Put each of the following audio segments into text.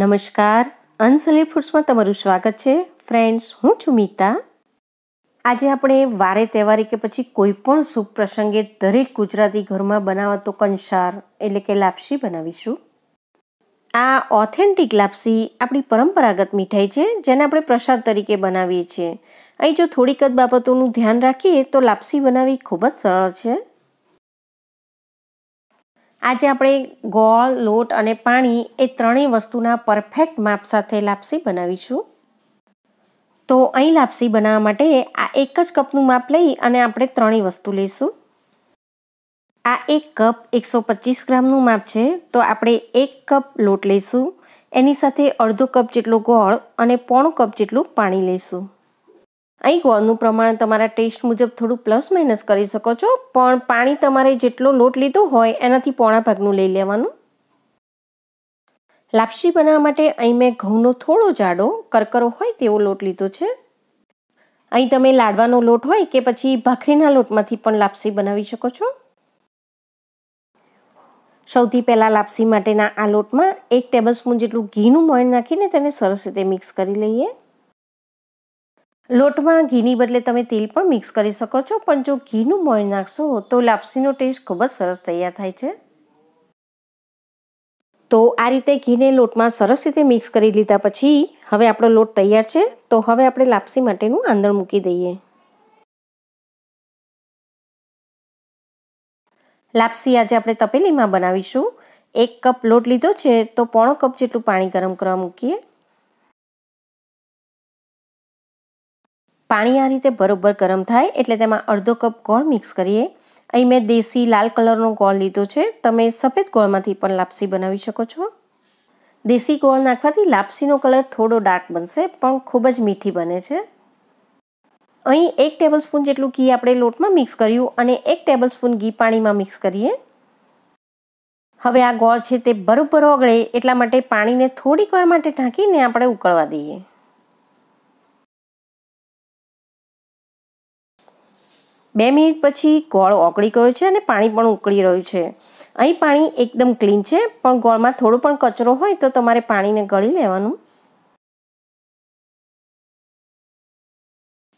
નમસ્કાર અનસલી ફૂડ્સમાં તમારું સ્વાગત છે ફ્રેન્ડ્સ હું છું મીતા આજે આપણે વારે તહેવારે કે પછી કોઈ પણ શુભ પ્રસંગે દરેક ગુજરાતી ઘરમાં બનાવાતો કંસાર એટલે કે લાપસી બનાવીશું આ ઓથેન્ટિક લાપસી આપણી પરંપરાગત મીઠાઈ છે જેને આપણે પ્રસાદ તરીકે બનાવીએ છીએ અહીં જો થોડીક જ બાબતોનું ધ્યાન રાખીએ તો લાપસી બનાવવી ખૂબ જ સરળ છે આજે આપણે ગોળ લોટ અને પાણી એ ત્રણેય વસ્તુના પરફેક્ટ માપ સાથે લાપસી બનાવીશું તો અહીં લાપસી બનાવવા માટે આ એક જ કપનું માપ લઈ અને આપણે ત્રણેય વસ્તુ લઈશું આ એક કપ એકસો પચીસ ગ્રામનું માપ છે તો આપણે એક કપ લોટ લઈશું એની સાથે અડધો કપ જેટલો ગોળ અને પોણો કપ જેટલું પાણી લઈશું અહીં ગોળનું પ્રમાણ તમારા ટેસ્ટ મુજબ થોડું પ્લસ માઇનસ કરી શકો છો પણ પાણી તમારે જેટલો લોટ લીધો હોય એનાથી પોણા ભાગનું લઈ લેવાનું લાપસી બનાવવા માટે અહીં મેં ઘઉંનો થોડો જાડો કરકરો હોય તેવો લોટ લીધો છે અહીં તમે લાડવાનો લોટ હોય કે પછી ભાખરીના લોટમાંથી પણ લાપસી બનાવી શકો છો સૌથી પહેલાં લાપસી માટેના આ લોટમાં એક ટેબલસ્પૂન જેટલું ઘીનું મોણ નાખીને તેને સરસ રીતે મિક્સ કરી લઈએ લોટમાં ઘીની બદલે તમે તેલ પણ મિક્સ કરી શકો છો પણ જો ઘીનું મોણ નાખશો તો લાપસીનો ટેસ્ટ ખૂબ જ સરસ તૈયાર થાય છે તો આ રીતે ઘીને લોટમાં સરસ રીતે મિક્સ કરી લીધા પછી હવે આપણો લોટ તૈયાર છે તો હવે આપણે લાપસી માટેનું આંદણ મૂકી દઈએ લાપસી આજે આપણે તપેલીમાં બનાવીશું એક કપ લોટ લીધો છે તો પોણો કપ જેટલું પાણી ગરમ કરવા મૂકીએ પાણી આ રીતે બરોબર ગરમ થાય એટલે તેમાં અડધો કપ ગોળ મિક્સ કરીએ અહીં મેં દેશી લાલ કલરનો ગોળ લીધો છે તમે સફેદ ગોળમાંથી પણ લાપસી બનાવી શકો છો દેશી ગોળ નાખવાથી લાપસીનો કલર થોડો ડાર્ક બનશે પણ ખૂબ જ મીઠી બને છે અહીં એક ટેબલસ્પૂન જેટલું ઘી આપણે લોટમાં મિક્સ કર્યું અને એક ટેબલસ્પૂન ઘી પાણીમાં મિક્સ કરીએ હવે આ ગોળ છે તે બરોબર ઓગળે એટલા માટે પાણીને થોડીક વાર માટે ઢાંકીને આપણે ઉકળવા દઈએ બે મિનિટ પછી ગોળ ઓકળી ગયો છે અને પાણી પણ ઉકળી રહ્યું છે અહીં પાણી એકદમ ક્લીન છે પણ ગોળમાં થોડો પણ કચરો હોય તો તમારે પાણીને ગળી લેવાનું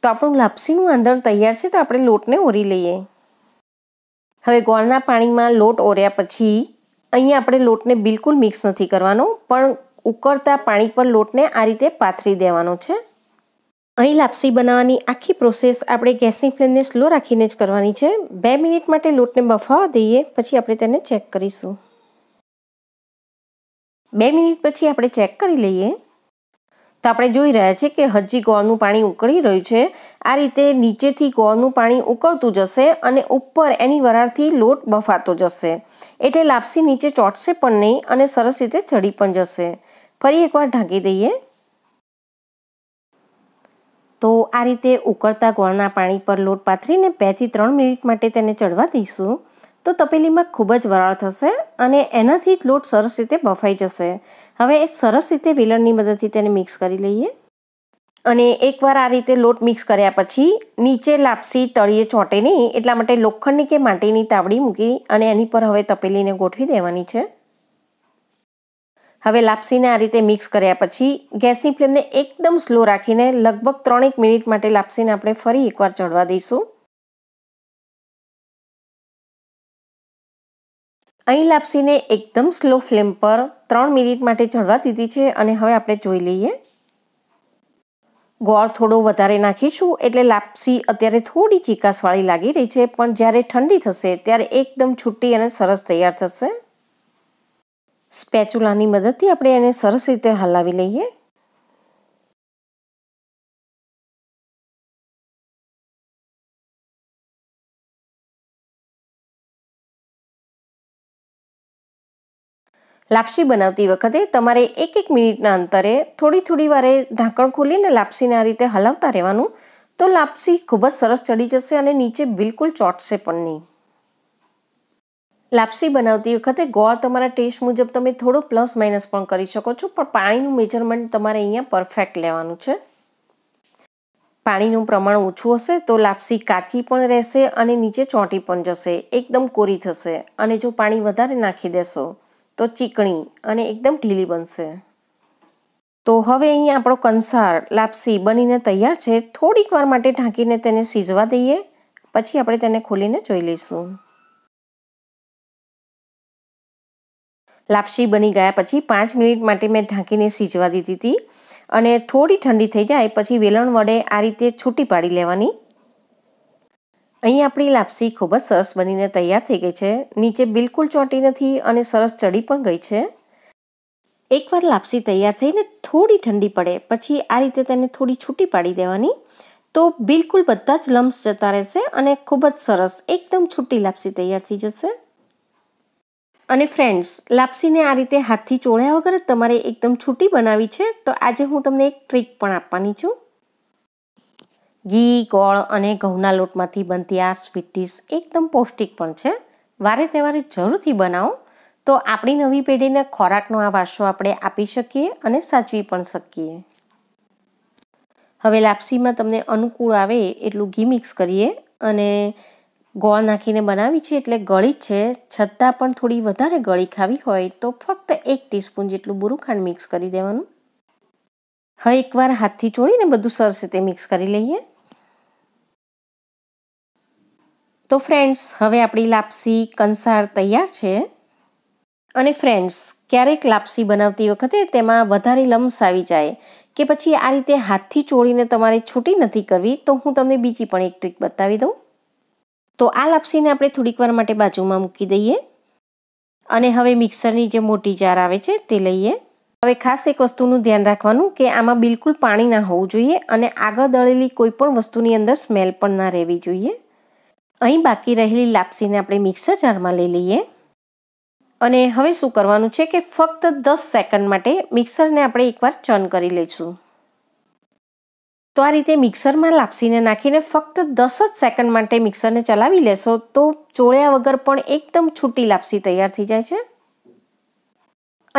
તો આપણું લાપસીનું આંધણ તૈયાર છે તો આપણે લોટને ઓરી લઈએ હવે ગોળના પાણીમાં લોટ ઓર્યા પછી અહીંયા આપણે લોટને બિલકુલ મિક્સ નથી કરવાનો પણ ઉકળતા પાણી પર લોટને આ રીતે પાથરી દેવાનો છે અહીં લાપસી બનાવવાની આખી પ્રોસેસ આપણે ગેસની ફ્લેમને સ્લો રાખીને જ કરવાની છે બે મિનિટ માટે લોટને બફાવા દઈએ પછી આપણે તેને ચેક કરીશું બે મિનિટ પછી આપણે ચેક કરી લઈએ તો આપણે જોઈ રહ્યા છીએ કે હજી ગોળનું પાણી ઉકળી રહ્યું છે આ રીતે નીચેથી ગોળનું પાણી ઉકળતું જશે અને ઉપર એની વરાળથી લોટ બફાતો જશે એટલે લાપસી નીચે ચોટશે પણ નહીં અને સરસ રીતે ચડી પણ જશે ફરી એકવાર ઢાંકી દઈએ તો આ રીતે ઉકળતા ગોળના પાણી પર લોટ પાથરીને બેથી ત્રણ મિનિટ માટે તેને ચડવા દઈશું તો તપેલીમાં ખૂબ જ વરાળ થશે અને એનાથી જ લોટ સરસ રીતે બફાઈ જશે હવે એ સરસ રીતે વેલણની મદદથી તેને મિક્સ કરી લઈએ અને એકવાર આ રીતે લોટ મિક્સ કર્યા પછી નીચે લાપસી તળીએ ચોંટે નહીં એટલા માટે લોખંડની કે માટીની તાવડી મૂકી અને એની પર હવે તપેલીને ગોઠવી દેવાની છે હવે લાપસીને આ રીતે મિક્સ કર્યા પછી ગેસની ફ્લેમને એકદમ સ્લો રાખીને લગભગ ત્રણેક મિનિટ માટે લાપસીને આપણે ફરી એકવાર ચડવા દઈશું અહીં લાપસીને એકદમ સ્લો ફ્લેમ પર ત્રણ મિનિટ માટે ચડવા દીધી છે અને હવે આપણે જોઈ લઈએ ગોળ થોડો વધારે નાખીશું એટલે લાપસી અત્યારે થોડી ચીકાસવાળી લાગી રહી છે પણ જ્યારે ઠંડી થશે ત્યારે એકદમ છૂટી અને સરસ તૈયાર થશે સ્પેચ્યુલાની મદદથી આપણે એને સરસ રીતે હલાવી લઈએ લાપસી બનાવતી વખતે તમારે એક એક મિનિટના અંતરે થોડી થોડી વારે ઢાંકણ ખોલીને લાપસીને આ રીતે હલાવતા રહેવાનું તો લાપસી ખૂબ જ સરસ ચડી જશે અને નીચે બિલકુલ ચોટશે પણ નહીં લાપસી બનાવતી વખતે ગોળ તમારા ટેસ્ટ મુજબ તમે થોડો પ્લસ માઇનસ પણ કરી શકો છો પણ પાણીનું મેજરમેન્ટ તમારે અહીંયા પરફેક્ટ લેવાનું છે પાણીનું પ્રમાણ ઓછું હશે તો લાપસી કાચી પણ રહેશે અને નીચે ચોંટી પણ જશે એકદમ કોરી થશે અને જો પાણી વધારે નાખી દેશો તો ચીકણી અને એકદમ ઢીલી બનશે તો હવે અહીં આપણો કંસાર લાપસી બનીને તૈયાર છે થોડીક વાર માટે ઢાંકીને તેને સીજવા દઈએ પછી આપણે તેને ખોલીને જોઈ લઈશું લાપસી બની ગયા પછી પાંચ મિનિટ માટે મેં ઢાંકીને સીજવા દીધી હતી અને થોડી ઠંડી થઈ જાય પછી વેલણ વડે આ રીતે છૂટી પાડી લેવાની અહીં આપણી લાપસી ખૂબ જ સરસ બનીને તૈયાર થઈ ગઈ છે નીચે બિલકુલ ચોંટી નથી અને સરસ ચડી પણ ગઈ છે એકવાર લાપસી તૈયાર થઈને થોડી ઠંડી પડે પછી આ રીતે તેને થોડી છૂટી પાડી દેવાની તો બિલકુલ બધા જ લમ્સ જતા રહેશે અને ખૂબ જ સરસ એકદમ છૂટી લાપસી તૈયાર થઈ જશે અને ફ્રેન્ડ્સ લાપસીને આ રીતે હાથથી ચોળ્યા વગર તમારે એકદમ છૂટી બનાવી છે તો આજે હું તમને એક ટ્રીક પણ આપવાની છું ઘી ગોળ અને ઘઉંના લોટમાંથી બનતી આ સ્વીટ ડીશ એકદમ પૌષ્ટિક પણ છે વારે તહેવારે જરૂરથી બનાવો તો આપણી નવી પેઢીને ખોરાકનો આ વારસો આપણે આપી શકીએ અને સાચવી પણ શકીએ હવે લાપસીમાં તમને અનુકૂળ આવે એટલું ઘી મિક્સ કરીએ અને ગોળ નાખીને બનાવી છે એટલે ગળી જ છે છતાં પણ થોડી વધારે ગળી ખાવી હોય તો ફક્ત એક ટીસ્પૂન જેટલું બુરું ખાંડ મિક્સ કરી દેવાનું હવે એકવાર હાથથી ચોળીને બધું સરસ રીતે મિક્સ કરી લઈએ તો ફ્રેન્ડ્સ હવે આપણી લાપસી કંસાર તૈયાર છે અને ફ્રેન્ડ્સ ક્યારેક લાપસી બનાવતી વખતે તેમાં વધારે લમ્સ આવી જાય કે પછી આ રીતે હાથથી ચોળીને તમારે છૂટી નથી કરવી તો હું તમને બીજી પણ એક ટ્રીક બતાવી દઉં તો આ લાપસીને આપણે થોડીક વાર માટે બાજુમાં મૂકી દઈએ અને હવે મિક્સરની જે મોટી જાર આવે છે તે લઈએ હવે ખાસ એક વસ્તુનું ધ્યાન રાખવાનું કે આમાં બિલકુલ પાણી ના હોવું જોઈએ અને આગળ દળેલી કોઈ પણ વસ્તુની અંદર સ્મેલ પણ ના રહેવી જોઈએ અહીં બાકી રહેલી લાપસીને આપણે મિક્સર જારમાં લઈ લઈએ અને હવે શું કરવાનું છે કે ફક્ત દસ સેકન્ડ માટે મિક્સરને આપણે એકવાર ચર્ન કરી લઈશું તો આ રીતે મિક્સરમાં લાપસીને નાખીને ફક્ત દસ જ સેકન્ડ માટે મિક્સરને ચલાવી લેશો તો ચોળ્યા વગર પણ એકદમ છૂટી લાપસી તૈયાર થઈ જાય છે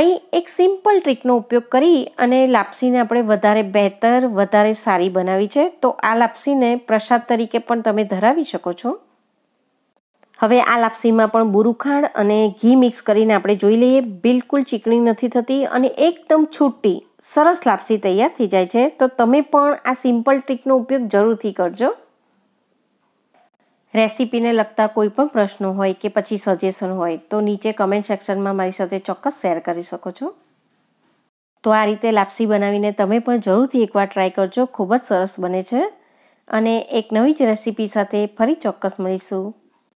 અહીં એક સિમ્પલ ટ્રીકનો ઉપયોગ કરી અને લાપસીને આપણે વધારે બહેતર વધારે સારી બનાવી છે તો આ લાપસીને પ્રસાદ તરીકે પણ તમે ધરાવી શકો છો હવે આ લાપસીમાં પણ બુરુખાંડ અને ઘી મિક્સ કરીને આપણે જોઈ લઈએ બિલકુલ ચીકણી નથી થતી અને એકદમ છૂટી સરસ લાપસી તૈયાર થઈ જાય છે તો તમે પણ આ સિમ્પલ ટ્રીકનો ઉપયોગ જરૂરથી કરજો રેસીપીને લગતા કોઈ પણ પ્રશ્નો હોય કે પછી સજેશન હોય તો નીચે કમેન્ટ સેક્શનમાં મારી સાથે ચોક્કસ શેર કરી શકો છો તો આ રીતે લાપસી બનાવીને તમે પણ જરૂરથી એકવાર ટ્રાય કરજો ખૂબ જ સરસ બને છે અને એક નવી જ રેસીપી સાથે ફરી ચોક્કસ મળીશું